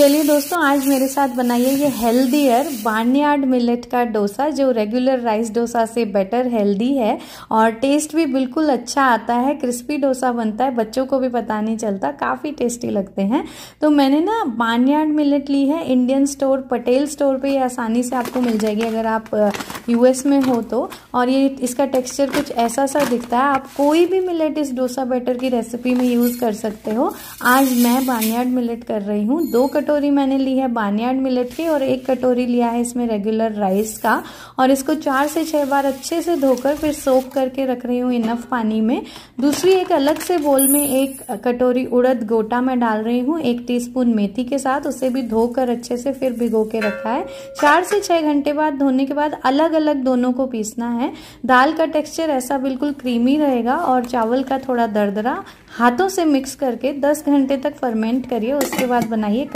चलिए दोस्तों आज मेरे साथ बनाइए ये हेल्दीयर बार्नयार्ड मिलेट का डोसा जो रेगुलर राइस डोसा से बेटर हेल्दी है और टेस्ट भी बिल्कुल अच्छा आता है क्रिस्पी डोसा बनता है बच्चों को भी पता नहीं चलता काफ़ी टेस्टी लगते हैं तो मैंने ना बार्नयार्ड मिलेट ली है इंडियन स्टोर पटेल स्टोर पर यह आसानी से आपको मिल जाएगी अगर आप यूएस में हो तो और ये इसका टेक्स्चर कुछ ऐसा सा दिखता है आप कोई भी मिलेट इस डोसा बैटर की रेसिपी में यूज़ कर सकते हो आज मैं बार्नयार्ड मिलेट कर रही हूँ दो कटोरी कटोरी मैंने ली है बानियाड मिलेट की और एक कटोरी लिया है इसमें रेगुलर राइस का और इसको चार से छह बार अच्छे से धोकर फिर सोप करके रख रही हूँ इनफ पानी में दूसरी एक अलग से बोल में एक कटोरी उड़द गोटा मैं डाल रही हूँ एक टी मेथी के साथ उसे भी धोकर अच्छे से फिर भिगो के रखा है चार से छह घंटे बाद धोने के बाद अलग अलग दोनों को पीसना है दाल का टेक्सचर ऐसा बिल्कुल क्रीमी रहेगा और चावल का थोड़ा दरदरा हाथों से मिक्स करके 10 घंटे तक फर्मेंट करिए उसके बाद बनाइए